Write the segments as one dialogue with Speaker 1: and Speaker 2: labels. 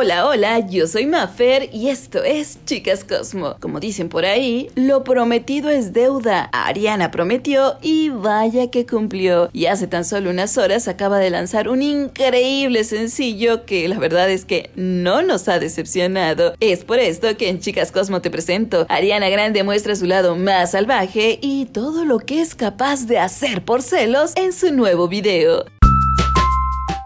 Speaker 1: Hola, hola, yo soy Mafer y esto es Chicas Cosmo. Como dicen por ahí, lo prometido es deuda. Ariana prometió y vaya que cumplió. Y hace tan solo unas horas acaba de lanzar un increíble sencillo que la verdad es que no nos ha decepcionado. Es por esto que en Chicas Cosmo te presento. Ariana Grande muestra su lado más salvaje y todo lo que es capaz de hacer por celos en su nuevo video.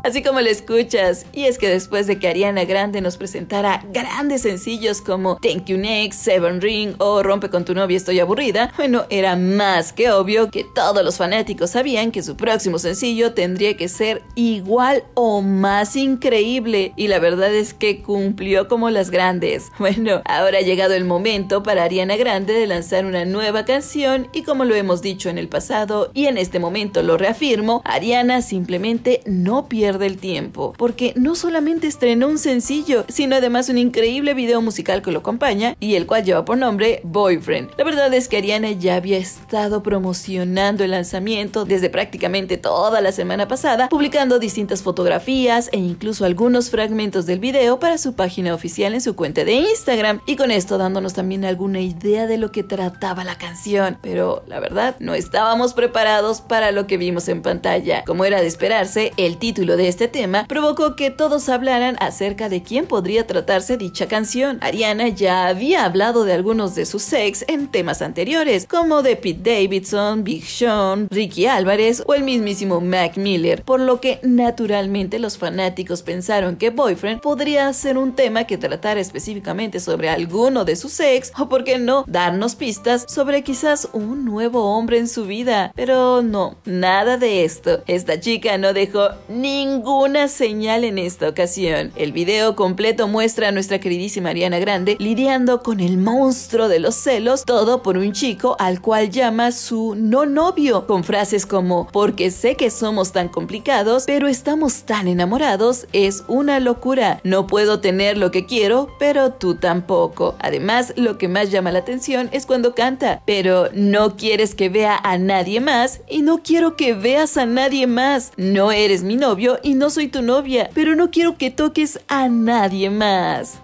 Speaker 1: Así como lo escuchas, y es que después de que Ariana Grande nos presentara grandes sencillos como Thank You Next, Seven Ring o Rompe con tu novia estoy aburrida, bueno, era más que obvio que todos los fanáticos sabían que su próximo sencillo tendría que ser igual o más increíble, y la verdad es que cumplió como las grandes. Bueno, ahora ha llegado el momento para Ariana Grande de lanzar una nueva canción y como lo hemos dicho en el pasado y en este momento lo reafirmo, Ariana simplemente no pierde del tiempo, porque no solamente estrenó un sencillo, sino además un increíble video musical que lo acompaña y el cual lleva por nombre Boyfriend. La verdad es que Ariana ya había estado promocionando el lanzamiento desde prácticamente toda la semana pasada, publicando distintas fotografías e incluso algunos fragmentos del video para su página oficial en su cuenta de Instagram, y con esto dándonos también alguna idea de lo que trataba la canción, pero la verdad no estábamos preparados para lo que vimos en pantalla. Como era de esperarse, el título de este tema provocó que todos hablaran acerca de quién podría tratarse dicha canción. Ariana ya había hablado de algunos de sus ex en temas anteriores, como de Pete Davidson, Big Sean, Ricky Álvarez o el mismísimo Mac Miller, por lo que naturalmente los fanáticos pensaron que Boyfriend podría ser un tema que tratara específicamente sobre alguno de sus ex o por qué no darnos pistas sobre quizás un nuevo hombre en su vida. Pero no, nada de esto. Esta chica no dejó ningún ninguna señal en esta ocasión. El video completo muestra a nuestra queridísima Ariana Grande lidiando con el monstruo de los celos, todo por un chico al cual llama su no novio, con frases como porque sé que somos tan complicados, pero estamos tan enamorados, es una locura. No puedo tener lo que quiero, pero tú tampoco. Además, lo que más llama la atención es cuando canta, pero no quieres que vea a nadie más y no quiero que veas a nadie más. No eres mi novio y no soy tu novia, pero no quiero que toques a nadie más.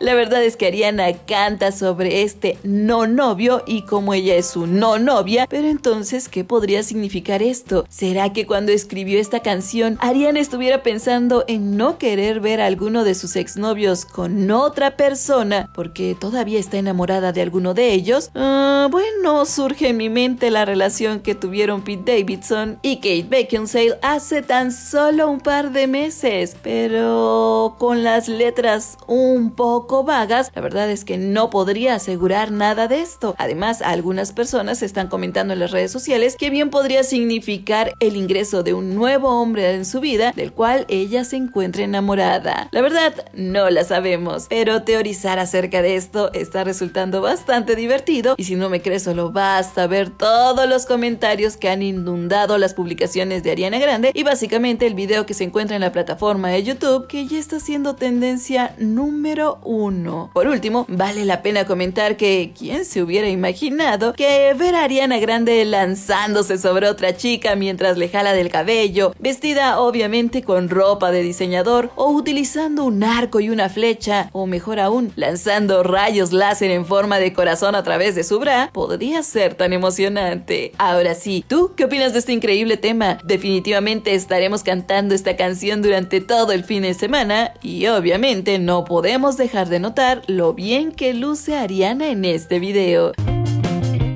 Speaker 1: La verdad es que Ariana canta sobre este no novio y como ella es su no novia, pero entonces, ¿qué podría significar esto? ¿Será que cuando escribió esta canción, Ariana estuviera pensando en no querer ver a alguno de sus exnovios con otra persona porque todavía está enamorada de alguno de ellos? Ah, bueno, surge en mi mente la relación que tuvieron Pete Davidson y Kate Beckinsale hace tan solo un par de meses, pero con las letras un poco vagas, la verdad es que no podría asegurar nada de esto. Además, algunas personas están comentando en las redes sociales que bien podría significar el ingreso de un nuevo hombre en su vida del cual ella se encuentra enamorada. La verdad, no la sabemos, pero teorizar acerca de esto está resultando bastante divertido y si no me crees solo basta ver todos los comentarios que han inundado las publicaciones de Ariana Grande y básicamente el video que se encuentra en la plataforma de YouTube que ya está siendo tendencia número uno. Por último, vale la pena comentar que quién se hubiera imaginado que ver a Ariana Grande lanzándose sobre otra chica mientras le jala del cabello, vestida obviamente con ropa de diseñador o utilizando un arco y una flecha, o mejor aún, lanzando rayos láser en forma de corazón a través de su bra, podría ser tan emocionante. Ahora sí, ¿tú qué opinas de este increíble tema? Definitivamente estaremos cantando esta canción durante todo el fin de semana y obviamente no podemos dejar de notar lo bien que luce Ariana en este video.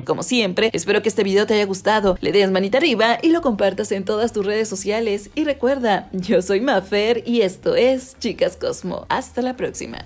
Speaker 1: Como siempre, espero que este video te haya gustado, le des manita arriba y lo compartas en todas tus redes sociales. Y recuerda, yo soy Mafer y esto es Chicas Cosmo. Hasta la próxima.